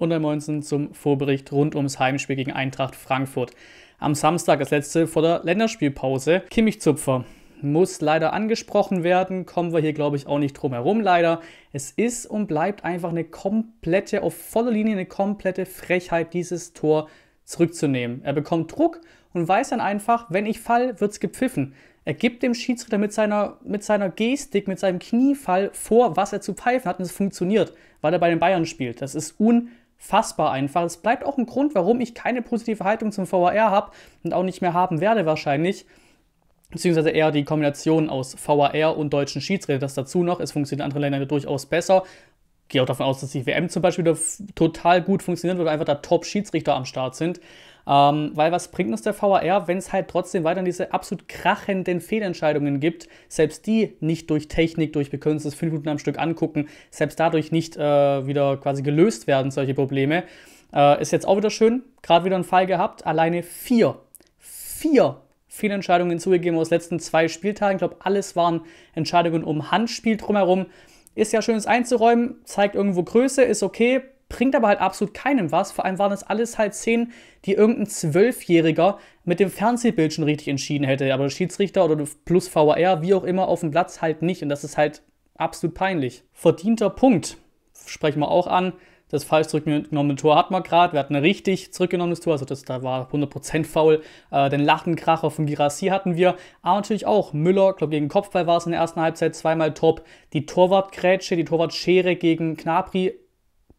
und am 19. zum Vorbericht rund ums Heimspiel gegen Eintracht Frankfurt. Am Samstag das letzte vor der Länderspielpause. Kimmich-Zupfer muss leider angesprochen werden, kommen wir hier glaube ich auch nicht drum herum leider. Es ist und bleibt einfach eine komplette, auf voller Linie eine komplette Frechheit, dieses Tor zurückzunehmen. Er bekommt Druck und weiß dann einfach, wenn ich fall, wird es gepfiffen. Er gibt dem Schiedsrichter mit seiner, mit seiner Gestik, mit seinem Kniefall vor, was er zu pfeifen hat und es funktioniert, weil er bei den Bayern spielt. Das ist un fassbar einfach. Es bleibt auch ein Grund, warum ich keine positive Haltung zum VAR habe und auch nicht mehr haben werde wahrscheinlich. Beziehungsweise eher die Kombination aus VAR und deutschen Schiedsrichter. Das dazu noch. Es funktioniert in anderen Ländern durchaus besser. Gehe auch davon aus, dass die WM zum Beispiel total gut funktioniert, weil einfach da Top-Schiedsrichter am Start sind. Ähm, weil was bringt uns der VAR, wenn es halt trotzdem weiterhin diese absolut krachenden Fehlentscheidungen gibt, selbst die nicht durch Technik, durch wir können uns das fünf Minuten am Stück angucken, selbst dadurch nicht äh, wieder quasi gelöst werden, solche Probleme. Äh, ist jetzt auch wieder schön, gerade wieder einen Fall gehabt, alleine vier, vier Fehlentscheidungen zugegeben aus den letzten zwei Spieltagen. Ich glaube, alles waren Entscheidungen um Handspiel drumherum. Ist ja schön, es einzuräumen, zeigt irgendwo Größe, ist okay, bringt aber halt absolut keinem was. Vor allem waren das alles halt Szenen, die irgendein Zwölfjähriger mit dem Fernsehbild schon richtig entschieden hätte. Aber der Schiedsrichter oder plus VR, wie auch immer, auf dem Platz halt nicht. Und das ist halt absolut peinlich. Verdienter Punkt. Sprechen wir auch an. Das falsch zurückgenommene Tor hatten wir gerade. Wir hatten ein richtig zurückgenommenes Tor, also das da war 100% faul. Äh, den Lachenkracher von Girassi hatten wir. Aber natürlich auch Müller, glaube gegen Kopfball war es in der ersten Halbzeit zweimal top. Die Torwartgrätsche, die Torwartschere gegen Knapri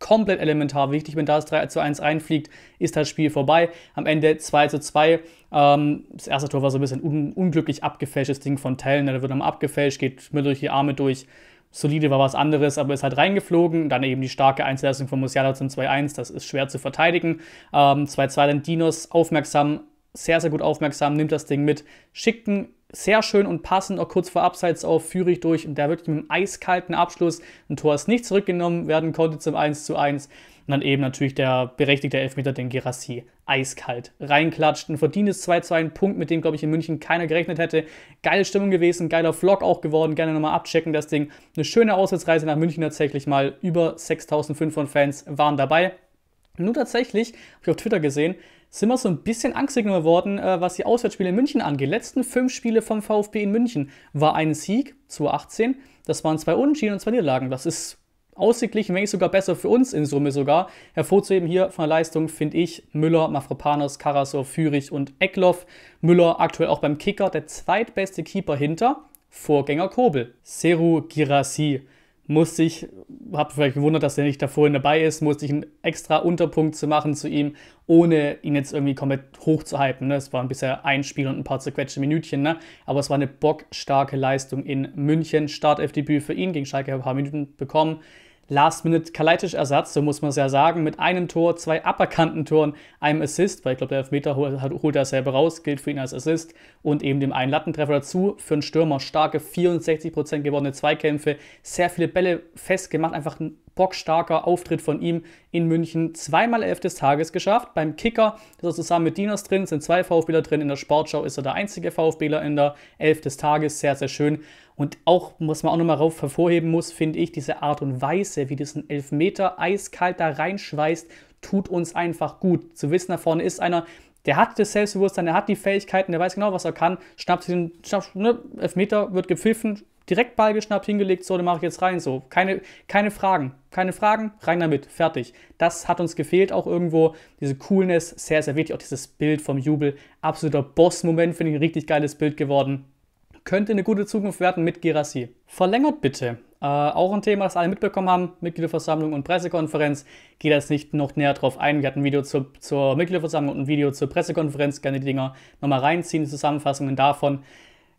komplett elementar wichtig. Wenn da das 3 zu 1 reinfliegt, ist das Spiel vorbei. Am Ende 2 zu 2. Ähm, das erste Tor war so ein bisschen un unglücklich abgefälschtes Ding von Tellen. Da wird nochmal abgefälscht, geht mir durch die Arme durch. Solide war was anderes, aber ist halt reingeflogen. Dann eben die starke Einzelleistung von Musiala zum 2-1. Das ist schwer zu verteidigen. 2-2 ähm, dann Dinos aufmerksam, sehr, sehr gut aufmerksam, nimmt das Ding mit, schickt einen sehr schön und passend auch kurz vor Abseits auf Führig durch und der wirklich mit einem eiskalten Abschluss ein Tor ist nicht zurückgenommen werden konnte zum 1:1 Und dann eben natürlich der berechtigte Elfmeter, den Gerassi eiskalt reinklatscht. Ein verdientes 2:2 ein Punkt, mit dem, glaube ich, in München keiner gerechnet hätte. Geile Stimmung gewesen, geiler Vlog auch geworden. Gerne nochmal abchecken, das Ding. Eine schöne Auswärtsreise nach München tatsächlich mal. Über 6500 Fans waren dabei. Nur tatsächlich, habe ich auf Twitter gesehen, sind wir so ein bisschen angstsigner geworden, äh, was die Auswärtsspiele in München angeht. Die Letzten fünf Spiele vom VfB in München war ein Sieg, 2018. Das waren zwei Unentschieden und zwei Niederlagen. Das ist ausgeglichen, wenn nicht sogar besser für uns in Summe sogar. Hervorzuheben hier von der Leistung finde ich Müller, Mafropanos, Karasov, Fürich und Eckloff. Müller aktuell auch beim Kicker, der zweitbeste Keeper hinter Vorgänger Kobel, Seru Girassi musste ich, habe vielleicht gewundert, dass er nicht da vorhin dabei ist, musste ich einen extra Unterpunkt zu machen zu ihm, ohne ihn jetzt irgendwie komplett hochzuhypen. Ne? Es waren bisher ein Spiel und ein paar zerquetschte Minütchen, ne? aber es war eine bockstarke Leistung in München. Startelfdebüt für ihn, gegen Schalke ein paar Minuten bekommen. Last-Minute-Kaleitisch-Ersatz, so muss man es ja sagen, mit einem Tor, zwei aberkannten Toren, einem Assist, weil ich glaube, der Elfmeter holt er selber raus, gilt für ihn als Assist und eben dem einen Lattentreffer dazu. Für einen Stürmer starke 64% gewonnene Zweikämpfe, sehr viele Bälle festgemacht, einfach ein bockstarker Auftritt von ihm in München. Zweimal elf des Tages geschafft. Beim Kicker ist er zusammen mit Dinas drin, sind zwei VfBler drin. In der Sportschau ist er der einzige VfBler in der elf des Tages. Sehr, sehr schön. Und auch, was man auch nochmal rauf hervorheben muss, finde ich, diese Art und Weise, wie diesen Elfmeter eiskalt da reinschweißt, tut uns einfach gut. Zu wissen, da vorne ist einer, der hat das Selbstbewusstsein, der hat die Fähigkeiten, der weiß genau, was er kann, schnappt sich den schnappt, ne, Elfmeter, wird gepfiffen, direkt Ball geschnappt, hingelegt, so, dann mache ich jetzt rein, so. Keine, keine Fragen, keine Fragen, rein damit, fertig. Das hat uns gefehlt auch irgendwo, diese Coolness, sehr, sehr wichtig, auch dieses Bild vom Jubel, absoluter Boss-Moment, finde ich, ein richtig geiles Bild geworden könnte eine gute Zukunft werden mit Girassi. Verlängert bitte. Äh, auch ein Thema, das alle mitbekommen haben, Mitgliederversammlung und Pressekonferenz. Geht jetzt nicht noch näher drauf ein. Wir hatten ein Video zur, zur Mitgliederversammlung und ein Video zur Pressekonferenz. Gerne die Dinger nochmal reinziehen, die Zusammenfassungen davon.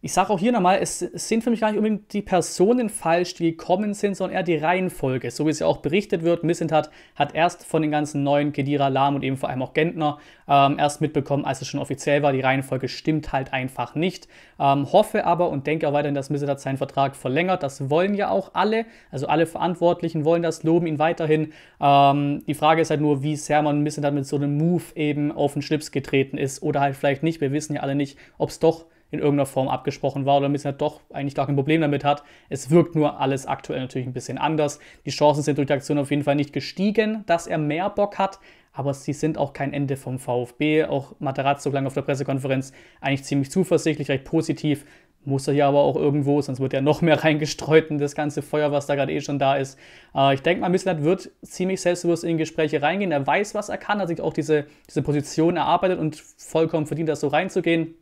Ich sage auch hier nochmal, es sind für mich gar nicht unbedingt die Personen falsch, die gekommen sind, sondern eher die Reihenfolge. So wie es ja auch berichtet wird, Missentat hat erst von den ganzen neuen Kedira, Lahm und eben vor allem auch Gentner ähm, erst mitbekommen, als es schon offiziell war. Die Reihenfolge stimmt halt einfach nicht. Ähm, hoffe aber und denke auch weiterhin, dass Missentat seinen Vertrag verlängert. Das wollen ja auch alle. Also alle Verantwortlichen wollen das, loben ihn weiterhin. Ähm, die Frage ist halt nur, wie sehr man Missentat mit so einem Move eben auf den Schlips getreten ist oder halt vielleicht nicht. Wir wissen ja alle nicht, ob es doch in irgendeiner Form abgesprochen war oder Messner halt doch eigentlich gar kein Problem damit hat. Es wirkt nur alles aktuell natürlich ein bisschen anders. Die Chancen sind durch die Aktion auf jeden Fall nicht gestiegen, dass er mehr Bock hat, aber sie sind auch kein Ende vom VfB. Auch Materazzo klang auf der Pressekonferenz eigentlich ziemlich zuversichtlich, recht positiv. Muss er ja aber auch irgendwo, sonst wird er noch mehr reingestreut in das ganze Feuer, was da gerade eh schon da ist. Äh, ich denke mal, Mislat halt wird ziemlich selbstbewusst in Gespräche reingehen. Er weiß, was er kann, hat sich auch diese, diese Position erarbeitet und vollkommen verdient, das so reinzugehen.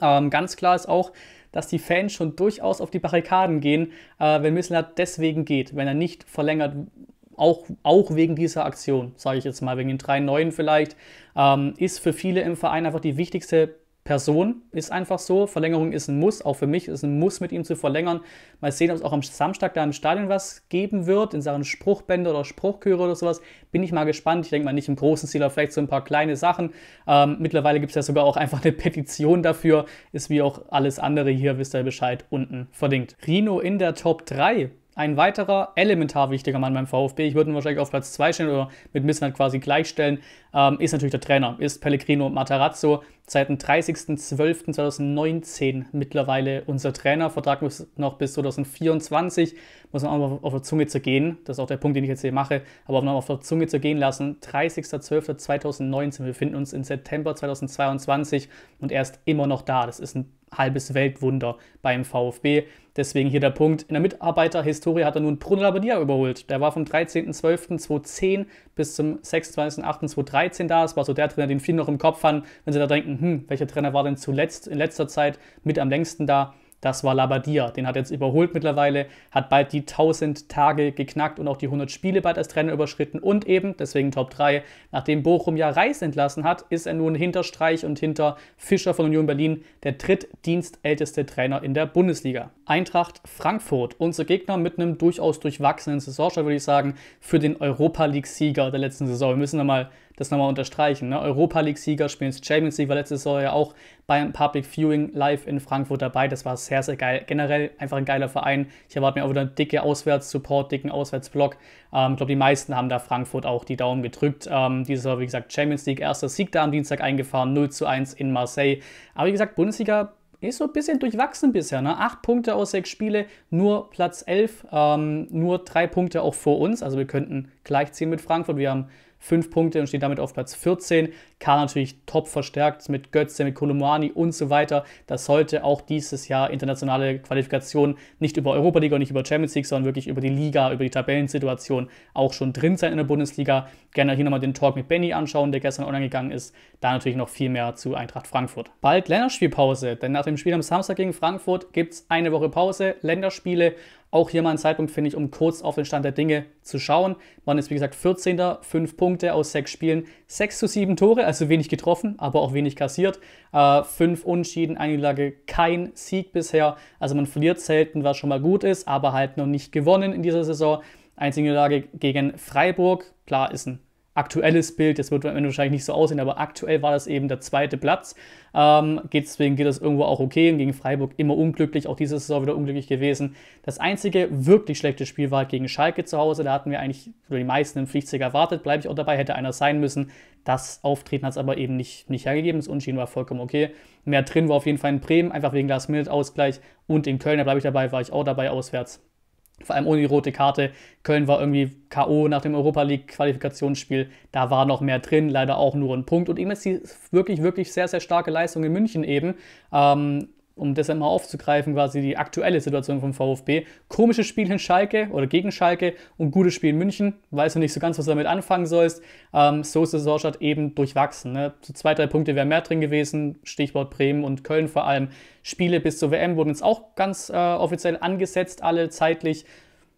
Ähm, ganz klar ist auch, dass die Fans schon durchaus auf die Barrikaden gehen, äh, wenn Mislintat deswegen geht, wenn er nicht verlängert, auch, auch wegen dieser Aktion, sage ich jetzt mal, wegen den drei Neuen vielleicht, ähm, ist für viele im Verein einfach die wichtigste Person ist einfach so. Verlängerung ist ein Muss. Auch für mich ist ein Muss, mit ihm zu verlängern. Mal sehen, ob es auch am Samstag da im Stadion was geben wird, in Sachen Spruchbände oder Spruchchöre oder sowas. Bin ich mal gespannt. Ich denke mal nicht im großen Stil, aber vielleicht so ein paar kleine Sachen. Ähm, mittlerweile gibt es ja sogar auch einfach eine Petition dafür. Ist wie auch alles andere hier, wisst ihr Bescheid, unten verlinkt. Rino in der Top 3 ein weiterer elementar wichtiger Mann beim VfB, ich würde ihn wahrscheinlich auf Platz 2 stellen oder mit Missland quasi gleichstellen, ähm, ist natürlich der Trainer, ist Pellegrino Matarazzo, seit dem 30.12.2019 mittlerweile unser Trainer, Vertrag muss noch bis 2024, muss man auch mal auf der Zunge zergehen, das ist auch der Punkt, den ich jetzt hier mache, aber auch noch auf der Zunge zu gehen lassen, 30.12.2019, wir befinden uns im September 2022 und er ist immer noch da, das ist ein halbes Weltwunder beim VfB. Deswegen hier der Punkt. In der Mitarbeiterhistorie hat er nun Bruno Labbadia überholt. Der war vom 13.12.2010 bis zum 26.08.2013 da. Das war so der Trainer, den viele noch im Kopf haben, wenn sie da denken, hm, welcher Trainer war denn zuletzt in letzter Zeit mit am längsten da? Das war Labadia. Den hat jetzt überholt mittlerweile, hat bald die 1000 Tage geknackt und auch die 100 Spiele bald als Trainer überschritten. Und eben, deswegen Top 3, nachdem Bochum ja Reis entlassen hat, ist er nun hinter Streich und hinter Fischer von Union Berlin der drittdienstälteste Trainer in der Bundesliga. Eintracht Frankfurt, unser Gegner mit einem durchaus durchwachsenen Saisonstart, würde ich sagen, für den Europa League-Sieger der letzten Saison. Wir müssen da mal das nochmal unterstreichen. Ne? Europa League-Sieger spielen Champions League, war letztes Jahr ja auch beim Public Viewing live in Frankfurt dabei. Das war sehr, sehr geil. Generell einfach ein geiler Verein. Ich erwarte mir auch wieder einen dicke Auswärtssupport, dicken Auswärtsblock. Ähm, ich glaube, die meisten haben da Frankfurt auch die Daumen gedrückt. Ähm, dieses Jahr, wie gesagt, Champions League, erster Sieg da am Dienstag eingefahren, 0 zu 1 in Marseille. Aber wie gesagt, Bundesliga ist so ein bisschen durchwachsen bisher. Ne? Acht Punkte aus sechs Spiele, nur Platz elf, ähm, nur drei Punkte auch vor uns. Also wir könnten gleichziehen mit Frankfurt. Wir haben fünf Punkte und steht damit auf Platz 14. Karl natürlich top verstärkt mit Götze, mit Kolumani und so weiter. Das sollte auch dieses Jahr internationale Qualifikation nicht über Europa League und nicht über Champions League, sondern wirklich über die Liga, über die Tabellensituation auch schon drin sein in der Bundesliga. Gerne hier nochmal den Talk mit Benny anschauen, der gestern online gegangen ist. Da natürlich noch viel mehr zu Eintracht Frankfurt. Bald Länderspielpause, denn nach dem Spiel am Samstag gegen Frankfurt gibt es eine Woche Pause, Länderspiele auch hier mal ein Zeitpunkt, finde ich, um kurz auf den Stand der Dinge zu schauen. Man ist, wie gesagt, 14. 5 Punkte aus 6 Spielen, 6 zu 7 Tore, also wenig getroffen, aber auch wenig kassiert. Äh, 5 Unentschieden, eine Lage, kein Sieg bisher. Also man verliert selten, was schon mal gut ist, aber halt noch nicht gewonnen in dieser Saison. Einzige Lage gegen Freiburg, klar ist ein aktuelles Bild. Das wird am Ende wahrscheinlich nicht so aussehen, aber aktuell war das eben der zweite Platz. Ähm, deswegen geht das irgendwo auch okay. Und gegen Freiburg immer unglücklich, auch diese Saison wieder unglücklich gewesen. Das einzige wirklich schlechte Spiel war gegen Schalke zu Hause. Da hatten wir eigentlich oder die meisten im Pflichtsieg erwartet. Bleibe ich auch dabei, hätte einer sein müssen. Das Auftreten hat es aber eben nicht, nicht hergegeben. Das Unschieden war vollkommen okay. Mehr drin war auf jeden Fall in Bremen, einfach wegen Last-Minute-Ausgleich. Und in Köln, da bleibe ich dabei, war ich auch dabei auswärts vor allem ohne die rote Karte. Köln war irgendwie K.O. nach dem Europa League-Qualifikationsspiel. Da war noch mehr drin, leider auch nur ein Punkt. Und eben jetzt die wirklich, wirklich sehr, sehr starke Leistung in München eben. Ähm, um das einmal aufzugreifen, quasi die aktuelle Situation vom VfB. Komisches Spiel in Schalke oder gegen Schalke und gutes Spiel in München. Weißt du nicht so ganz, was du damit anfangen sollst. Ähm, so ist der Saisonstart eben durchwachsen. Ne? So zwei, drei Punkte wären mehr drin gewesen. Stichwort Bremen und Köln vor allem. Spiele bis zur WM wurden jetzt auch ganz äh, offiziell angesetzt, alle zeitlich.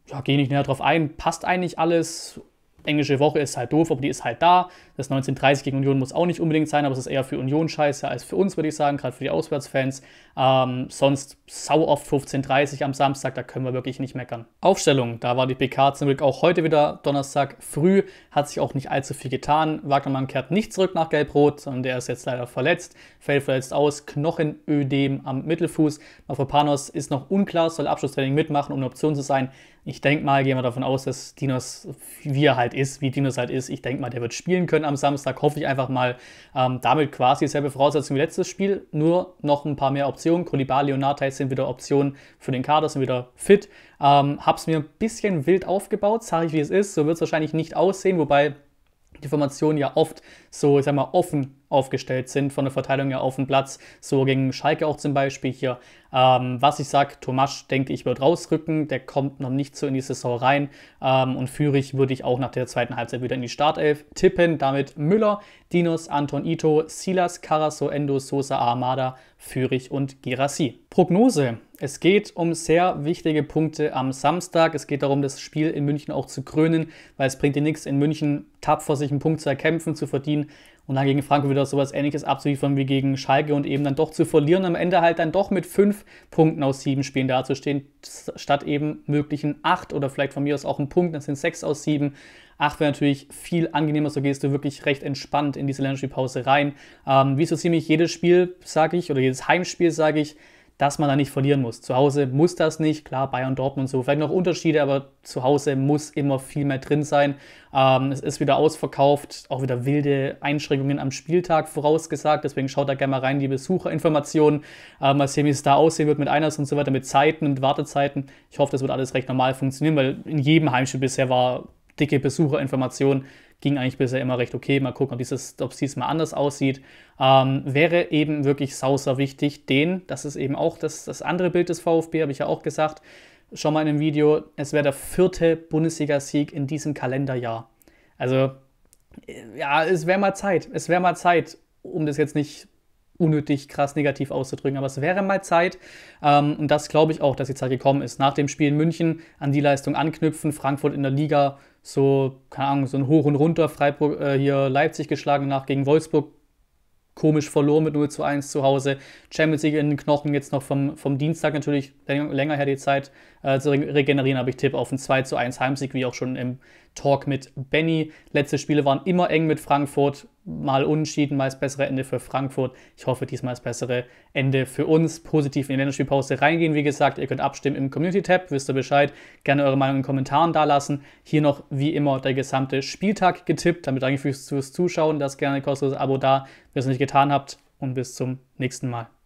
Ja, gehe nicht näher drauf ein. Passt eigentlich alles englische Woche ist halt doof, aber die ist halt da. Das 1930 gegen Union muss auch nicht unbedingt sein, aber es ist eher für Union scheiße als für uns, würde ich sagen, gerade für die Auswärtsfans. Ähm, sonst sau oft 15.30 am Samstag, da können wir wirklich nicht meckern. Aufstellung, da war die PK zum Glück auch heute wieder Donnerstag früh, hat sich auch nicht allzu viel getan. Wagnermann kehrt nicht zurück nach Gelb-Rot, sondern der ist jetzt leider verletzt, fällt verletzt aus, Knochenödem am Mittelfuß. Mafropanos ist noch unklar, soll Abschlusstraining mitmachen, um eine Option zu sein. Ich denke mal, gehen wir davon aus, dass Dinos, wie er halt ist, wie Dinos halt ist, ich denke mal, der wird spielen können am Samstag, hoffe ich einfach mal. Ähm, damit quasi dieselbe Voraussetzung wie letztes Spiel, nur noch ein paar mehr Optionen. Kolibali und Natai sind wieder Optionen für den Kader, sind wieder fit. Ähm, hab's mir ein bisschen wild aufgebaut, sage ich wie es ist, so wird es wahrscheinlich nicht aussehen, wobei die Formation ja oft so, ich sag mal, offen aufgestellt sind von der Verteilung her auf dem Platz. So gegen Schalke auch zum Beispiel hier. Ähm, was ich sage, Tomasch, denke ich, wird rausrücken. Der kommt noch nicht so in die Saison rein. Ähm, und Führig würde ich auch nach der zweiten Halbzeit wieder in die Startelf tippen. Damit Müller, Dinos, Anton Ito, Silas, Carasso, Endo, Sosa, Armada, Führig und Girassi. Prognose. Es geht um sehr wichtige Punkte am Samstag. Es geht darum, das Spiel in München auch zu krönen, weil es bringt dir nichts, in München tapfer sich einen Punkt zu erkämpfen, zu verdienen, und dann gegen Franco wieder sowas ähnliches abzuliefern wie gegen Schalke und eben dann doch zu verlieren, am Ende halt dann doch mit fünf Punkten aus sieben Spielen dazustehen, statt eben möglichen acht oder vielleicht von mir aus auch ein Punkt, das sind sechs aus sieben. Acht wäre natürlich viel angenehmer, so gehst du wirklich recht entspannt in diese Länderspielpause rein. Ähm, wie so ziemlich jedes Spiel, sage ich, oder jedes Heimspiel, sage ich, dass man da nicht verlieren muss. Zu Hause muss das nicht, klar, Bayern, Dortmund und so, vielleicht noch Unterschiede, aber zu Hause muss immer viel mehr drin sein. Ähm, es ist wieder ausverkauft, auch wieder wilde Einschränkungen am Spieltag vorausgesagt, deswegen schaut da gerne mal rein, die Besucherinformationen, äh, mal sehen, wie es da aussehen wird mit Einers und so weiter, mit Zeiten und Wartezeiten. Ich hoffe, das wird alles recht normal funktionieren, weil in jedem Heimspiel bisher war dicke Besucherinformationen ging eigentlich bisher immer recht okay. Mal gucken, ob dieses, ob es diesmal anders aussieht. Ähm, wäre eben wirklich Sauser wichtig, den, das ist eben auch das, das andere Bild des VfB, habe ich ja auch gesagt, schon mal in einem Video, es wäre der vierte Bundesliga-Sieg in diesem Kalenderjahr. Also, äh, ja, es wäre mal Zeit. Es wäre mal Zeit, um das jetzt nicht unnötig krass negativ auszudrücken, aber es wäre mal Zeit. Ähm, und das glaube ich auch, dass die Zeit gekommen ist. Nach dem Spiel in München an die Leistung anknüpfen, Frankfurt in der Liga so, keine Ahnung, so ein Hoch und Runter, Freiburg äh, hier Leipzig geschlagen nach gegen Wolfsburg komisch verloren mit 0 zu 1 zu Hause. Champions League in den Knochen jetzt noch vom, vom Dienstag natürlich länger, länger her die Zeit äh, zu regenerieren, aber ich tippe auf einen 2 zu 1 Heimsieg, wie auch schon im Talk mit Benny. Letzte Spiele waren immer eng mit Frankfurt, mal unentschieden, mal das bessere Ende für Frankfurt. Ich hoffe, diesmal das bessere Ende für uns. Positiv in die Länderspielpause reingehen, wie gesagt. Ihr könnt abstimmen im Community-Tab, wisst ihr Bescheid. Gerne eure Meinung in den Kommentaren dalassen. Hier noch, wie immer, der gesamte Spieltag getippt. Damit danke fürs, fürs Zuschauen, das gerne kostenloses Abo da, wenn ihr es nicht getan habt. Und bis zum nächsten Mal.